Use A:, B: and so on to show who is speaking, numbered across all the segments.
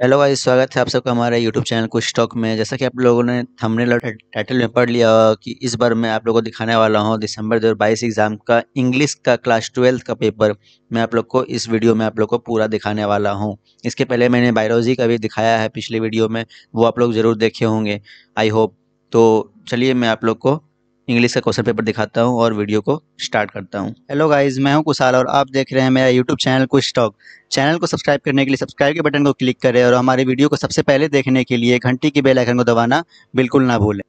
A: Hello भाई स्वागत है आप सबका हमारे यूट्यूब चैनल कुछ स्टॉक में जैसा कि आप लोगों ने थंबनेल और टाइटल में पढ़ लिया कि इस बार मैं आप लोगों को दिखाने वाला हूं दिसंबर 2022 एग्जाम का इंग्लिश का क्लास ट्वेल्थ का पेपर मैं आप लोग को इस वीडियो में आप लोग को पूरा दिखाने वाला हूं इसके पहले मैंने बायोलॉजी का भी दिखाया है पिछले वीडियो में वो आप लोग ज़रूर देखे होंगे आई होप तो चलिए मैं आप लोग को इंग्लिश का क्वेश्चन पेपर दिखाता हूँ और वीडियो को स्टार्ट करता हूँ हेलो गाइज मैं हूँ कुशाल और आप देख रहे हैं मेरा यूट्यूब चैनल कुछ टॉक चैनल को सब्सक्राइब करने के लिए सब्सक्राइब के बटन को क्लिक करें और हमारे वीडियो को सबसे पहले देखने के लिए घंटी की बेलाइकन को दबाना बिल्कुल ना भूलें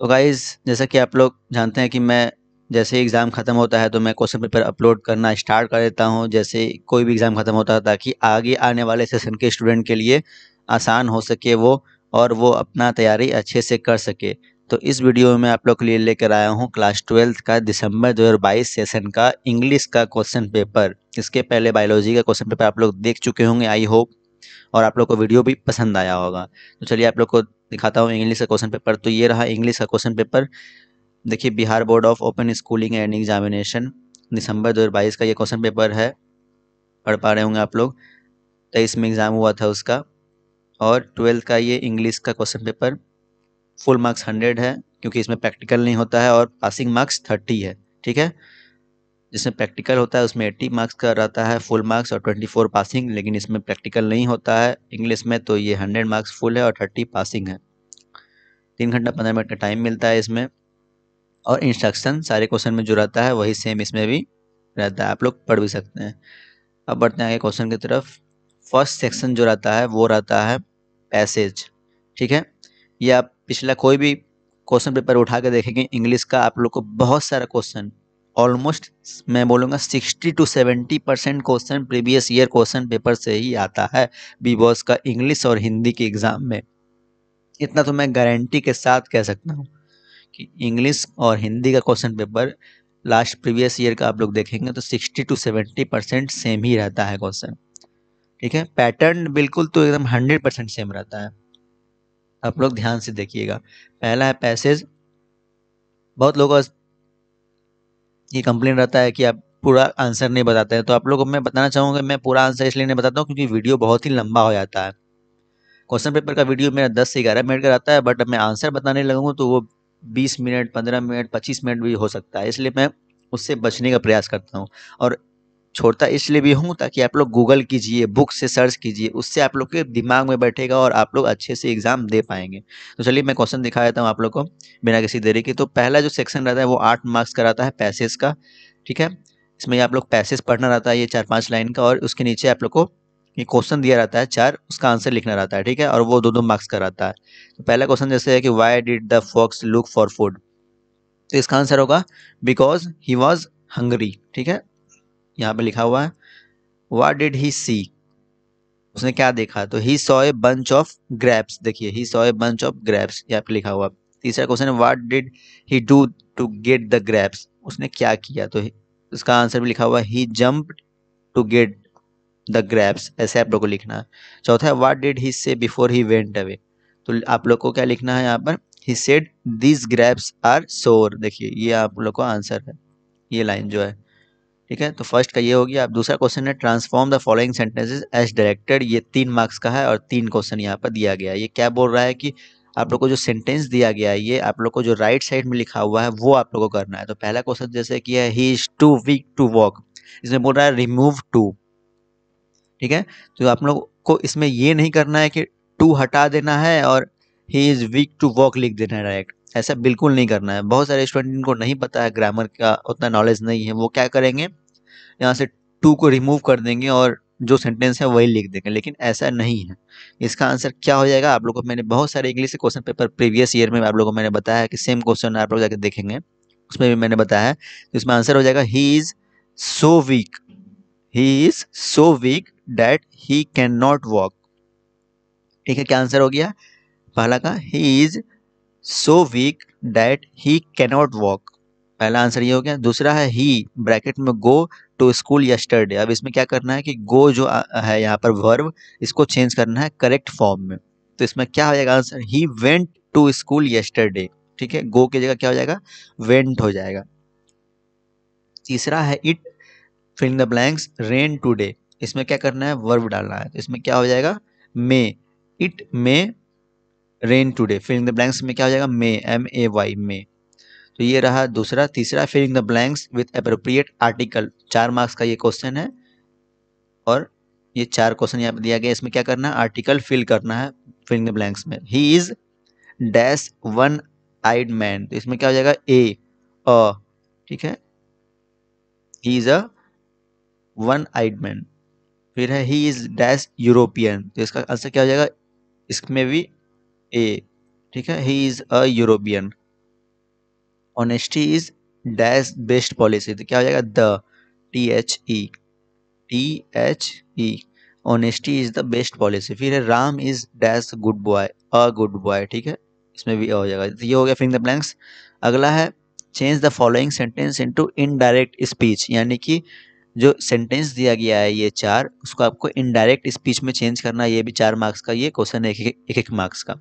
A: तो गाइज़ जैसा कि आप लोग जानते हैं कि मैं जैसे एग्ज़ाम ख़त्म होता है तो मैं क्वेश्चन पेपर अपलोड करना स्टार्ट कर देता हूँ जैसे कोई भी एग्ज़ाम ख़त्म होता है ताकि आगे आने वाले सेशन के स्टूडेंट के लिए आसान हो सके वो और वो अपना तैयारी अच्छे से कर सके तो इस वीडियो में आप लोग के लिए लेकर आया हूँ क्लास ट्वेल्थ का दिसंबर 2022 सेशन का इंग्लिश का क्वेश्चन पेपर इसके पहले बायोलॉजी का क्वेश्चन पेपर आप लोग देख चुके होंगे आई होप और आप लोग को वीडियो भी पसंद आया होगा तो चलिए आप लोग को दिखाता हूँ इंग्लिश का क्वेश्चन पेपर तो ये रहा इंग्लिश का क्वेश्चन पेपर देखिए Bihar board of open schooling and examination दिसंबर दो का ये क्वेश्चन पेपर है पढ़ पा रहे होंगे आप लोग तेईस में एग्ज़ाम हुआ था उसका और ट्वेल्थ का ये इंग्लिश का question paper full marks hundred है क्योंकि इसमें प्रैक्टिकल नहीं होता है और पासिंग मार्क्स थर्टी है ठीक है जिसमें प्रैक्टिकल होता है उसमें एट्टी मार्क्स का रहता है फुल मार्क्स और ट्वेंटी फोर पासिंग लेकिन इसमें प्रैक्टिकल नहीं होता है इंग्लिश में तो ये हंड्रेड मार्क्स फुल है और थर्टी पासिंग है तीन घंटा पंद्रह मिनट का टाइम मिलता है इसमें और इंस्ट्रक्शन सारे क्वेश्चन में जो रहता है वही सेम इसमें भी रहता है आप लोग पढ़ भी सकते हैं अब बढ़ते हैं आगे क्वेश्चन की तरफ फर्स्ट सेक्शन जो रहता है वो रहता है पैसेज ठीक है ये आप पिछला कोई भी क्वेश्चन पेपर उठा के देखेंगे इंग्लिश का आप लोग को बहुत सारा क्वेश्चन ऑलमोस्ट मैं बोलूँगा sixty to seventy percent question previous year question paper से ही आता है बी बॉस का इंग्लिश और हिंदी के एग्ज़ाम में इतना तो मैं गारंटी के साथ कह सकता हूँ कि इंग्लिश और हिंदी का question paper last previous year का आप लोग देखेंगे तो sixty to seventy percent same ही रहता है क्वेश्चन ठीक है पैटर्न बिल्कुल तो एकदम हंड्रेड परसेंट सेम रहता है आप लोग ध्यान से देखिएगा पहला है पैसेज बहुत लोगों का ये कंप्लेन रहता है कि आप पूरा आंसर नहीं बताते हैं तो आप लोगों को मैं बताना चाहूँगा मैं पूरा आंसर इसलिए नहीं बताता हूँ क्योंकि वीडियो बहुत ही लंबा हो जाता है क्वेश्चन पेपर का वीडियो मेरा दस से ग्यारह मिनट का रहता है बट मैं आंसर बताने लगूँगा तो वो बीस मिनट पंद्रह मिनट पच्चीस मिनट भी हो सकता है इसलिए मैं उससे बचने का प्रयास करता हूँ और छोड़ता इसलिए भी हूँ ताकि आप लोग गूगल कीजिए बुक से सर्च कीजिए उससे आप लोग के दिमाग में बैठेगा और आप लोग अच्छे से एग्ज़ाम दे पाएंगे तो चलिए मैं क्वेश्चन दिखा देता हूँ आप लोग को बिना किसी देरी के तो पहला जो सेक्शन रहता है वो आठ मार्क्स का रहता है पैसेज का ठीक है इसमें आप लोग पैसेज पढ़ना रहता है ये चार पाँच लाइन का और उसके नीचे आप लोग को ये क्वेश्चन दिया रहता है चार उसका आंसर लिखना रहता है ठीक है और वो दो दो मार्क्स का रहता है तो पहला क्वेश्चन जैसे है कि why did the fox look for food तो इसका आंसर होगा बिकॉज ही वॉज हंगरी ठीक है यहाँ पे लिखा हुआ है वाट डिड ही सी उसने क्या देखा तो he saw a bunch of grapes देखिए he saw a bunch of grapes यहाँ पे लिखा हुआ तीसरा क्वेश्चन है what did he do to get the grapes उसने क्या किया तो उसका आंसर भी लिखा हुआ he jump to get the grapes ऐसे आप लोग को लिखना है चौथा है वाट डिड ही से बिफोर ही वेंट अवे तो आप लोग को क्या लिखना है यहाँ पर he said these grapes are sour देखिए ये आप लोग का आंसर है ये लाइन जो है ठीक है तो फर्स्ट का ये हो गया अब दूसरा क्वेश्चन है transform the following sentences as directed ये तीन मार्क्स का है और तीन क्वेश्चन यहाँ पर दिया गया है ये क्या बोल रहा है कि आप लोग को जो सेंटेंस दिया गया है ये आप लोग को जो राइट साइड में लिखा हुआ है वो आप लोग को करना है तो पहला क्वेश्चन जैसे कि है he is too weak to walk इसमें बोल रहा है रिमूव टू ठीक है तो आप लोग को इसमें ये नहीं करना है कि टू हटा देना है और he is weak to walk लिख देना है डायरेक्ट ऐसा बिल्कुल नहीं करना है बहुत सारे स्टूडेंट जिनको नहीं पता है ग्रामर का उतना नॉलेज नहीं है वो क्या करेंगे यहाँ से टू को रिमूव कर देंगे और जो सेंटेंस है वही लिख देंगे लेकिन ऐसा नहीं है इसका आंसर क्या हो जाएगा आप लोगों को मैंने बहुत सारे इंग्लिश के क्वेश्चन पेपर प्रीवियस ईयर में आप लोगों को मैंने बताया है कि सेम क्वेश्चन आप लोग जाकर देखेंगे उसमें भी मैंने बताया है इसमें आंसर हो जाएगा he is so weak he is so weak that he can not walk ठीक है क्या आंसर हो गया पहला का he is so weak that he cannot walk पहला आंसर ये हो गया दूसरा है ही ब्रैकेट में गो टू स्कूल यस्टरडे अब इसमें क्या करना है कि गो जो है यहाँ पर वर्व इसको चेंज करना है करेक्ट फॉर्म में तो इसमें क्या हो जाएगा answer he went to school yesterday ठीक है गो की जगह क्या हो जाएगा वेंट हो जाएगा तीसरा है it filling the blanks rain today इसमें क्या करना है वर्ब डालना है तो इसमें क्या हो जाएगा may it may rain today filling the blanks में क्या हो जाएगा मे एम ए वाई मे तो ये रहा दूसरा तीसरा filling the blanks with appropriate article चार मार्क्स का ये क्वेश्चन है और ये चार क्वेश्चन यहाँ पर दिया गया इसमें क्या करना है आर्टिकल फिल करना है फिलिंग द ब्लैंक्स में he is dash one eyed man तो इसमें क्या हो जाएगा ए अ ठीक है he is a one eyed man फिर है ही इज डैश यूरोपियन तो इसका आंसर क्या हो जाएगा इसमें भी ए ठीक है he is a European honesty is dash best policy तो क्या हो जाएगा the T H E T H E honesty is the best policy फिर है Ram is dash good boy a good boy ठीक है इसमें भी हो जाएगा तो ये हो गया फिंग द ब्लैंक्स अगला है change the following sentence in indirect speech यानी कि जो सेंटेंस दिया गया है ये चार उसको आपको इनडायरेक्ट स्पीच में चेंज करना ये भी चार मार्क्स का ये क्वेश्चन है एक, एक मार्क्स का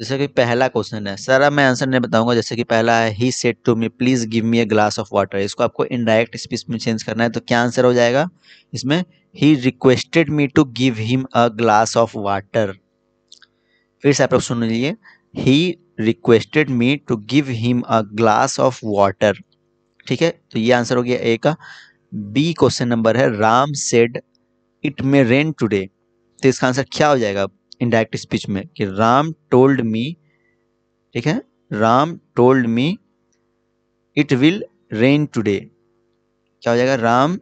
A: जैसे कि पहला क्वेश्चन है सर मैं आंसर नहीं बताऊंगा जैसे कि पहला है he said to me please give me a glass of water इसको आपको इनडायरेक्ट स्पीच में चेंज करना है तो क्या आंसर हो जाएगा इसमें he requested me to give him a glass of water फिर से आप लोग सुन लीजिए he requested me to give him a glass of water ठीक है तो ये आंसर हो गया ए का बी क्वेश्चन नंबर है Ram said it may rain today तो इसका आंसर क्या हो जाएगा इनडायरेक्ट स्पीच में कि राम टोल्ड मी ठीक है Ram told me it will rain today क्या हो जाएगा Ram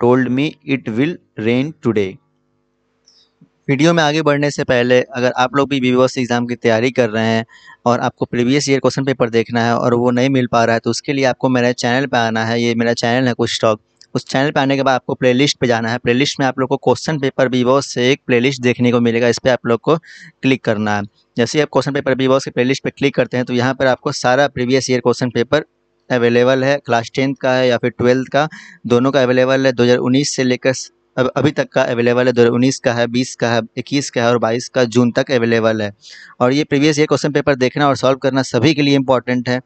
A: told me it will rain today video में आगे बढ़ने से पहले अगर आप लोग भी बी बॉस एग्ज़ाम की तैयारी कर रहे हैं और आपको प्रीवियस ईयर क्वेश्चन पेपर देखना है और वो नहीं मिल पा रहा है तो उसके लिए आपको मेरे चैनल पर आना है ये मेरा चैनल है कुछ स्टॉक उस चैनल पर आने के बाद आपको लिस्ट पे जाना है लिस्ट में आप लोग को क्वेश्चन पेपर बीबो से एक लिस्ट देखने को मिलेगा इस पर आप लोग को क्लिक करना है जैसे ही आप क्वेश्चन पेपर बीबॉस के लिस्ट पर क्लिक करते हैं तो यहाँ पर आपको सारा previous year question paper available है क्लास टेंथ का है या फिर ट्वेल्थ का दोनों का अवेलेबल है 2019 से लेकर अब अभी तक का अवेलेबल है दो हज़ार उन्नीस का है बीस का है इक्कीस का है और बाईस का जून तक अवेलेबल है और ये प्रीवियस ईयर क्वेश्चन पेपर देखना और सॉल्व करना सभी के लिए इंपॉर्टेंट है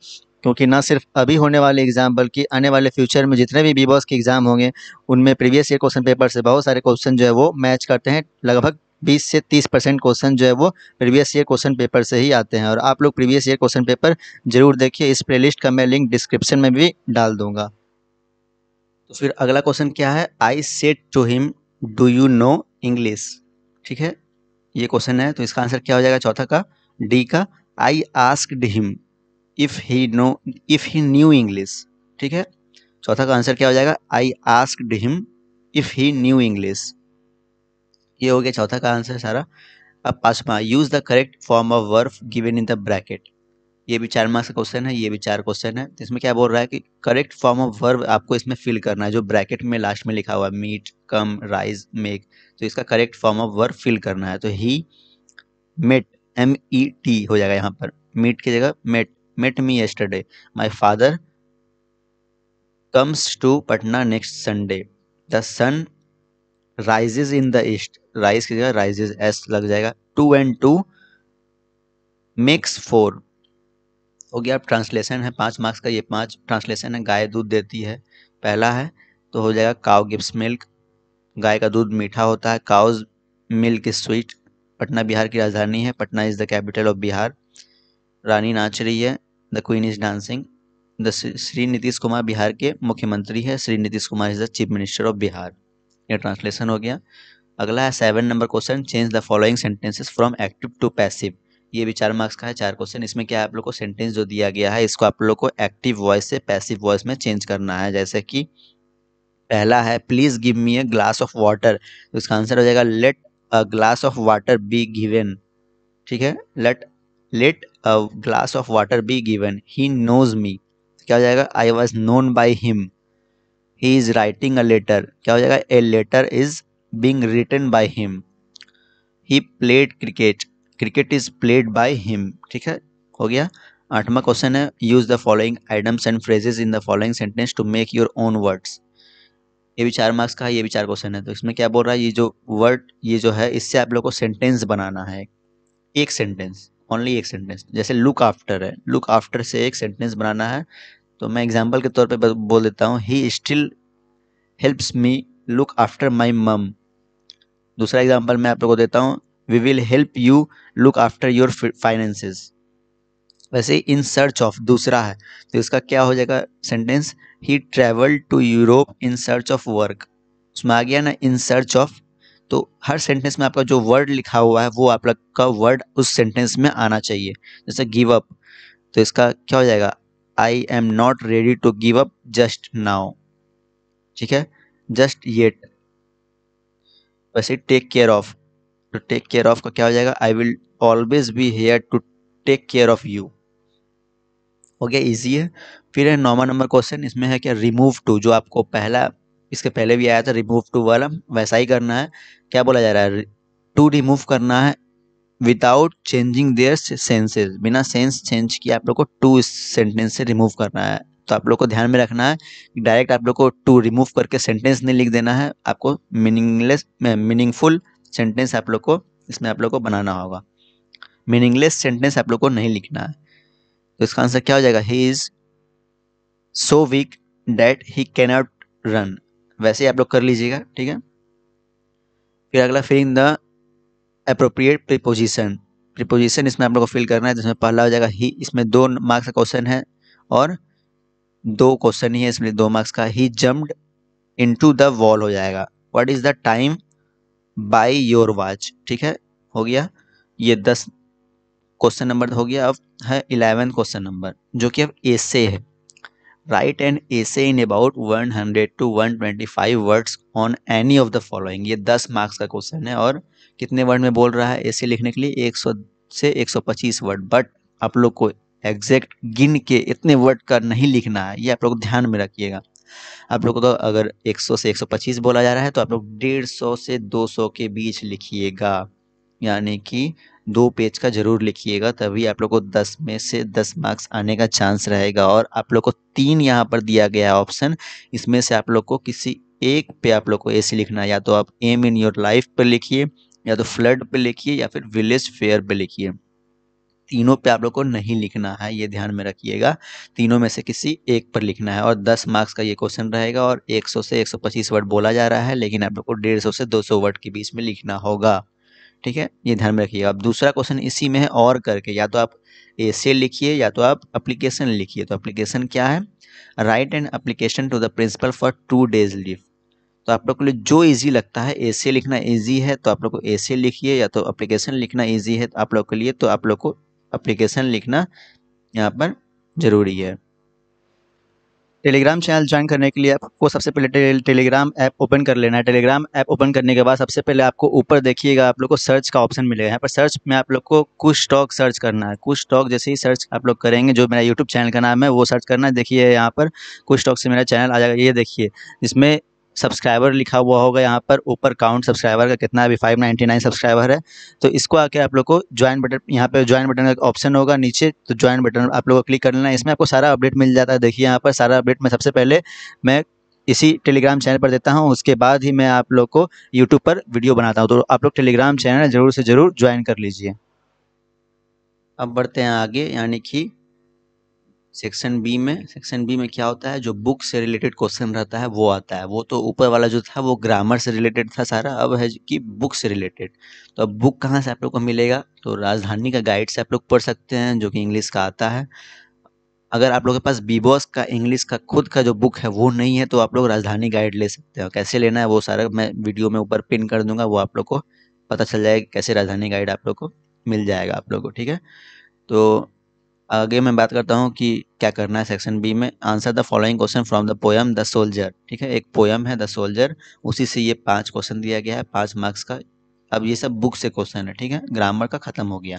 A: क्योंकि ना सिर्फ अभी होने वाले एग्ज़ाम बल्कि आने वाले फ्यूचर में जितने भी बी बॉस के एग्ज़ाम होंगे उनमें प्रीवियस ईयर क्वेश्चन पेपर से बहुत सारे क्वेश्चन जो है वो मैच करते हैं लगभग 20 से 30 परसेंट क्वेश्चन जो है वो प्रीवियस ईयर क्वेश्चन पेपर से ही आते हैं और आप लोग प्रीवियस ईयर क्वेश्चन पेपर जरूर देखिए इस प्ले का मैं लिंक डिस्क्रिप्शन में भी डाल दूंगा तो फिर अगला क्वेश्चन क्या है I said to him do you know English ठीक है ये क्वेश्चन है तो इसका आंसर क्या हो जाएगा चौथा का डी का I asked him if he know if he knew English ठीक है चौथा का आंसर क्या हो जाएगा I ask him if he knew English ये हो गया चौथा का आंसर सारा अब पांचवा use the correct form of verb given in the bracket ये भी चार मार्क्स का क्वेश्चन है ये भी चार क्वेश्चन है इसमें क्या बोल रहा है कि करेक्ट फॉर्म ऑफ वर्ब आपको इसमें फिल करना है जो ब्रैकेट में लास्ट में लिखा हुआ है मीट कम राइज मेक तो इसका correct form of verb fill करना है तो he met M E T हो जाएगा यहाँ पर मीट की जगह met met me yesterday my father comes to Patna next Sunday the sun rise in the east rise की जगह राइज एस लग जाएगा. Two and two makes four हो गया ट्रांसलेशन है पाँच मार्क्स का ये पाँच ट्रांसलेशन है गाय दूध देती है पहला है तो हो जाएगा काव गिप्स मिल्क गाय का दूध मीठा होता है cow's milk is sweet Patna Bihar की राजधानी है Patna is the capital of Bihar रानी नाच रही है the queen is dancing the Shri Nitish Kumar Bihar के मुख्यमंत्री है Shri Nitish Kumar is the chief minister of Bihar ये ट्रांसलेशन हो गया अगला है seven number question change the following sentences from active to passive ये भी चार मार्क्स का है चार क्वेश्चन इसमें क्या आप लोग को सेंटेंस जो दिया गया है इसको आप लोग को एक्टिव वॉइस से पैसिव वॉइस में चेंज करना है जैसे कि पहला है please give me a glass of water तो इसका आंसर हो जाएगा let a glass of water be given ठीक है let let glass of water be given he knows me क्या हो जाएगा I was known by him he is writing a letter क्या हो जाएगा a letter is being written by him he played cricket cricket is played by him ठीक है हो गया आठवां क्वेश्चन है use the following items and phrases in the following sentence to make your own words ये भी चार marks का है ये भी चार क्वेश्चन है तो इसमें क्या बोल रहा है ये जो वर्ड ये जो है इससे आप लोग को सेंटेंस बनाना है एक सेंटेंस ओनली एक सेंटेंस जैसे लुक आफ्टर है लुक आफ्टर से एक सेंटेंस बनाना है तो मैं एग्जाम्पल के तौर पर बोल देता हूँ he still helps me look after my mum दूसरा एग्जाम्पल मैं आप लोग को देता हूँ we will help you look after your finances वैसे इन सर्च ऑफ दूसरा है तो इसका क्या हो जाएगा sentence he travel to Europe in search of work उसमें आ गया ना इन सर्च ऑफ तो हर सेंटेंस में आपका जो वर्ड लिखा हुआ है वो आप का वर्ड उस सेंटेंस में आना चाहिए जैसे गिव अप तो इसका क्या हो जाएगा I am not ready to give up just now ठीक है जस्ट येट वैसे टेक केयर ऑफ तो टेक केयर ऑफ का क्या हो जाएगा I will always be here to take care of you हो गया ईजी है फिर है नौवा नंबर क्वेश्चन इसमें है क्या रिमूव टू जो आपको पहला इसके पहले भी आया था रिमूव टू वाला वैसा ही करना है क्या बोला जा रहा है टू रिमूव करना है विदाउट चेंजिंग देयर सेंसेस बिना सेंस चेंज किए आप लोग को टू सेंटेंस से रिमूव करना है तो आप लोग को ध्यान में रखना है डायरेक्ट आप लोग को टू रिमूव करके सेंटेंस नहीं लिख देना है आपको मीनिंगलेस मीनिंगफुल सेंटेंस आप लोग को इसमें आप लोग को बनाना होगा मीनिंगलेस सेंटेंस आप लोग को नहीं लिखना है तो इसका आंसर क्या हो जाएगा he is so weak that he cannot run वैसे ही आप लोग कर लीजिएगा ठीक है फिर अगला filling the appropriate preposition preposition इसमें आप लोग को फिल करना है जिसमें पहला हो जाएगा ही इसमें दो मार्क्स का क्वेश्चन है और दो क्वेश्चन ही है इसमें दो मार्क्स का he jumped into the wall हो जाएगा what is the time by your watch ठीक है हो गया ये दस क्वेश्चन नंबर हो गया अब है इलेवेंथ क्वेश्चन नंबर जो कि अब ए से है write an essay in about 100 to 125 words on any of the following ये 10 मार्क्स का क्वेश्चन है और कितने वर्ड में बोल रहा है एसे लिखने के लिए 100 से 125 वर्ड बट आप लोग को एग्जैक्ट गिन के इतने वर्ड का नहीं लिखना है ये आप लोग ध्यान में रखिएगा आप लोग को तो अगर 100 से 125 बोला जा रहा है तो आप लोग 150 से 200 के बीच लिखिएगा यानी कि दो पेज का जरूर लिखिएगा तभी आप लोग को दस में से दस मार्क्स आने का चांस रहेगा और आप लोग को तीन यहाँ पर दिया गया है ऑप्शन इसमें से आप लोग को किसी एक पे आप लोग को ए लिखना है या तो आप एम इन योर लाइफ पर लिखिए या तो फ्लड पर लिखिए या फिर विलेज फेयर पर लिखिए तीनों पे आप लोग को नहीं लिखना है ये ध्यान में रखिएगा तीनों में से किसी एक पर लिखना है और 10 मार्क्स का ये क्वेश्चन रहेगा और 100 से 125 वर्ड बोला जा रहा है लेकिन आप लोग को 150 से 200 वर्ड के बीच में लिखना होगा ठीक है ये ध्यान में रखिएगा अब दूसरा क्वेश्चन इसी में है और करके या तो आप ए से लिखिए या तो आप अप्लीकेशन लिखिए तो अप्लीकेशन क्या है write an application to the principal for two days leave तो आप लोग के लिए जो इजी लगता है ए से लिखना इजी है तो आप लोग को ए से लिखिए या तो अप्लीकेशन लिखना इजी है तो आप लोग के लिए तो आप लोग को अप्लीकेशन लिखना यहाँ पर ज़रूरी है टेलीग्राम चैनल ज्वाइन करने के लिए आपको सबसे पहले टेलीग्राम ऐप ओपन कर लेना है टेलीग्राम ऐप ओपन करने के बाद सबसे पहले आपको ऊपर देखिएगा आप लोग को सर्च का ऑप्शन मिलेगा यहाँ पर सर्च में आप लोग को कुछ स्टॉक सर्च करना है कुछ स्टॉक जैसे ही सर्च आप लोग करेंगे जो मेरा यूट्यूब चैनल का नाम है वो सर्च करना है देखिए यहाँ पर कुछ स्टॉक से मेरा चैनल आ जाएगा ये देखिए इसमें सब्सक्राइबर लिखा हुआ होगा यहाँ पर ऊपर काउंट सब्सक्राइबर का कितना अभी नाइन सब्सक्राइबर है तो इसको आके आप लोग को ज्वाइन बटन यहाँ पे ज्वाइन बटन का ऑप्शन होगा नीचे तो ज्वाइन बटन आप लोगों को क्लिक कर लेना है इसमें आपको सारा अपडेट मिल जाता है देखिए यहाँ पर सारा अपडेट मैं सबसे पहले मैं इसी टेलीग्राम चैनल पर देता हूँ उसके बाद ही मैं आप लोग को यूट्यूब पर वीडियो बनाता हूँ तो आप लोग टेलीग्राम चैनल ज़रूर से ज़रूर ज्वाइन कर लीजिए अब बढ़ते हैं आगे यानी कि सेक्शन बी में सेक्शन बी में क्या होता है जो बुक से रिलेटेड क्वेश्चन रहता है वो आता है वो तो ऊपर वाला जो था वो ग्रामर से रिलेटेड था सारा अब है कि बुक से रिलेटेड तो अब बुक कहाँ से आप लोग को मिलेगा तो राजधानी का गाइड से आप लोग पढ़ सकते हैं जो कि इंग्लिश का आता है अगर आप लोग के पास बॉस का इंग्लिश का खुद का जो बुक है वो नहीं है तो आप लोग राजधानी गाइड ले सकते हैं कैसे लेना है वो सारा मैं वीडियो में ऊपर पिन कर दूंगा वो आप लोग को पता चल जाएगा कैसे राजधानी गाइड आप लोग को मिल जाएगा आप लोग को ठीक है तो आगे मैं बात करता हूँ कि क्या करना है सेक्शन बी में answer the following question from the poem the soldier ठीक है एक पोएम है द सोल्जर उसी से ये पांच क्वेश्चन दिया गया है पांच मार्क्स का अब ये सब बुक से क्वेश्चन है ठीक है ग्रामर का खत्म हो गया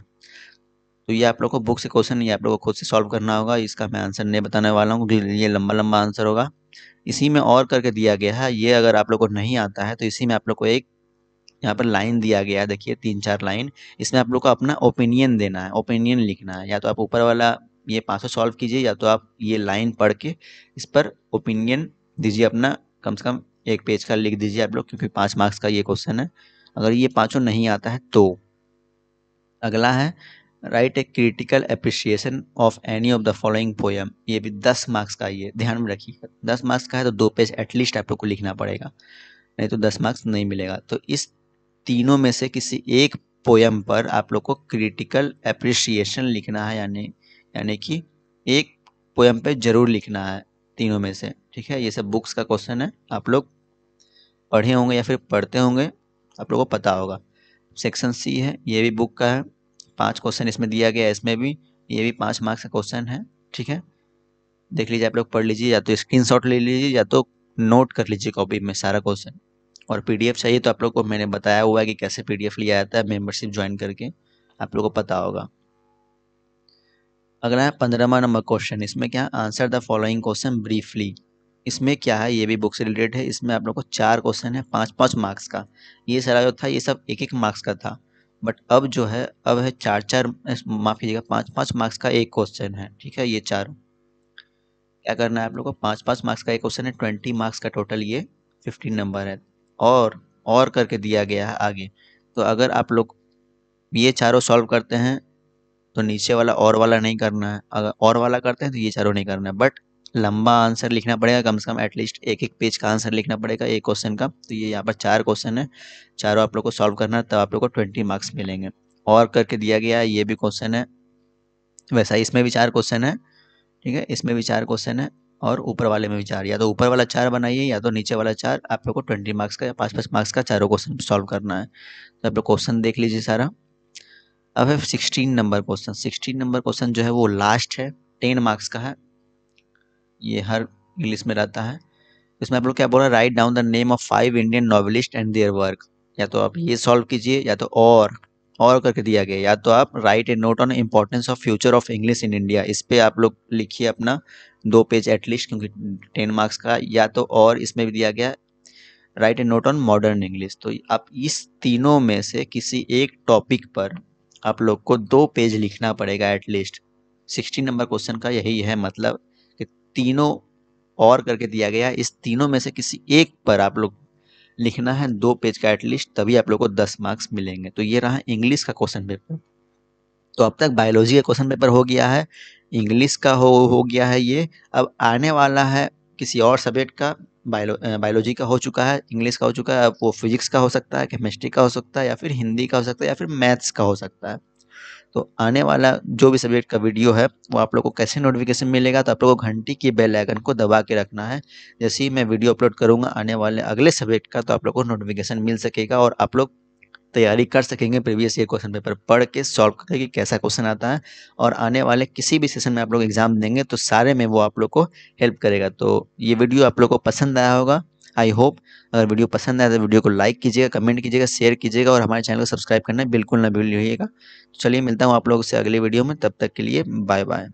A: तो ये आप लोग को बुक से क्वेश्चन ये आप लोग को खुद से सॉल्व करना होगा इसका मैं आंसर नहीं बताने वाला हूँ क्योंकि ये लंबा लंबा आंसर होगा इसी में और करके दिया गया है ये अगर आप लोग को नहीं आता है तो इसी में आप लोग को एक यहाँ पर लाइन दिया गया है देखिए तीन चार लाइन इसमें आप लोग को अपना ओपिनियन देना है ओपिनियन लिखना है या तो आप ऊपर वाला ये पाँच सौ सॉल्व कीजिए या तो आप ये लाइन पढ़ के इस पर ओपिनियन दीजिए अपना कम से कम एक पेज का लिख दीजिए आप लोग क्योंकि पाँच मार्क्स का ये क्वेश्चन है अगर ये पाँचों नहीं आता है तो अगला है write a critical appreciation of any of the following poem ये भी दस मार्क्स का ये ध्यान में रखिएगा दस मार्क्स का है तो दो पेज एटलीस्ट आप लोग को लिखना पड़ेगा नहीं तो दस मार्क्स नहीं मिलेगा तो इस तीनों में से किसी एक पोयम पर आप लोग को क्रिटिकल अप्रिसिएशन लिखना है यानी यानी कि एक पोयम पे ज़रूर लिखना है तीनों में से ठीक है ये सब बुक्स का क्वेश्चन है आप लोग पढ़े होंगे या फिर पढ़ते होंगे आप लोगों को पता होगा सेक्शन सी है ये भी बुक का है पांच क्वेश्चन इसमें दिया गया है इसमें भी ये भी पाँच मार्क्स का क्वेश्चन है ठीक है देख लीजिए आप लोग पढ़ लीजिए या तो स्क्रीन ले लीजिए या तो नोट कर लीजिए कॉपी में सारा क्वेश्चन और पीडीएफ चाहिए तो आप लोग को मैंने बताया हुआ है कि कैसे पीडीएफ लिया जाता है मेंबरशिप ज्वाइन करके आप लोग को पता होगा अगला है पंद्रहवा नंबर क्वेश्चन इसमें क्या answer the following question briefly इसमें क्या है ये भी बुक से रिलेटेड है इसमें आप लोग को चार क्वेश्चन है पाँच पाँच मार्क्स का ये सारा जो था ये सब एक एक मार्क्स का था बट अब जो है अब है चार चार माफ़ कीजिएगा पाँच पाँच मार्क्स का एक क्वेश्चन है ठीक है ये चार क्या करना है आप लोग को पाँच पाँच मार्क्स का एक क्वेश्चन है ट्वेंटी मार्क्स का टोटल ये फिफ्टीन नंबर है और और करके दिया गया है आगे तो अगर आप लोग ये चारों सॉल्व करते हैं तो नीचे वाला और वाला नहीं करना है अगर और वाला करते हैं तो ये चारों नहीं करना है बट लंबा आंसर लिखना पड़ेगा कम से कम एटलीस्ट एक एक पेज का आंसर लिखना पड़ेगा एक क्वेश्चन का तो ये यहाँ पर चार क्वेश्चन है चारों आप लोग को सॉल्व करना है तब तो आप लोग को ट्वेंटी मार्क्स मिलेंगे और करके दिया गया है ये भी क्वेश्चन है वैसा इसमें भी चार क्वेश्चन है ठीक है इसमें भी चार क्वेश्चन है और ऊपर वाले में भी चार या तो ऊपर वाला चार बनाइए या तो नीचे वाला चार आप लोग को ट्वेंटी मार्क्स का या पाँच पाँच मार्क्स का चारों क्वेश्चन सॉल्व करना है तो आप लोग क्वेश्चन देख लीजिए सारा अब है sixteen number question sixteen number question जो है वो लास्ट है टेन मार्क्स का है ये हर इंग्लिश में रहता है इसमें आप लोग क्या बोल रहे हैं write down the name of five Indian novelist and their work या तो आप ये सॉल्व कीजिए या तो और और करके दिया गया या तो आप write a note on importance of future of English in India इस पर आप लोग लिखिए अपना दो पेज एटलीस्ट क्योंकि टेन मार्क्स का या तो और इसमें भी दिया गया write a note on modern English तो आप इस तीनों में से किसी एक टॉपिक पर आप लोग को दो पेज लिखना पड़ेगा एटलीस्ट सिक्सटीन नंबर क्वेश्चन का यही है मतलब कि तीनों और करके दिया गया इस तीनों में से किसी एक पर आप लोग लिखना है दो पेज का एटलीस्ट तभी आप लोग को दस मार्क्स मिलेंगे तो ये रहा इंग्लिश का क्वेश्चन पेपर तो अब तक बायोलॉजी का क्वेश्चन पेपर हो गया है इंग्लिश का हो हो गया है ये अब आने वाला है किसी और सब्जेक्ट का बायो बायोलॉजी का हो चुका है इंग्लिश का हो चुका है वो फिजिक्स का हो सकता है केमिस्ट्री का हो सकता है या फिर हिंदी का हो सकता है या फिर मैथ्स का हो सकता है तो आने वाला जो भी सब्जेक्ट का वीडियो है वो आप लोग को कैसे नोटिफिकेशन मिलेगा तो आप लोग को घंटी के बेल आइकन को दबा के रखना है जैसे ही मैं वीडियो अपलोड करूँगा आने वाले अगले सब्जेक्ट का तो आप लोग को नोटिफिकेशन मिल सकेगा और आप लोग तैयारी कर सकेंगे प्रीवियस ईयर क्वेश्चन पेपर पढ़ के सॉल्व करके कि कैसा क्वेश्चन आता है और आने वाले किसी भी सेशन में आप लोग एग्जाम देंगे तो सारे में वो आप लोग को हेल्प करेगा तो ये वीडियो आप लोग को पसंद आया होगा आई होप अगर वीडियो पसंद आए तो वीडियो को लाइक कीजिएगा कमेंट कीजिएगा शेयर कीजिएगा और हमारे चैनल को सब्सक्राइब करना बिल्कुल ना भूलिएगा तो चलिए मिलता हूँ आप लोगों से अगले वीडियो में तब तक के लिए बाय बाय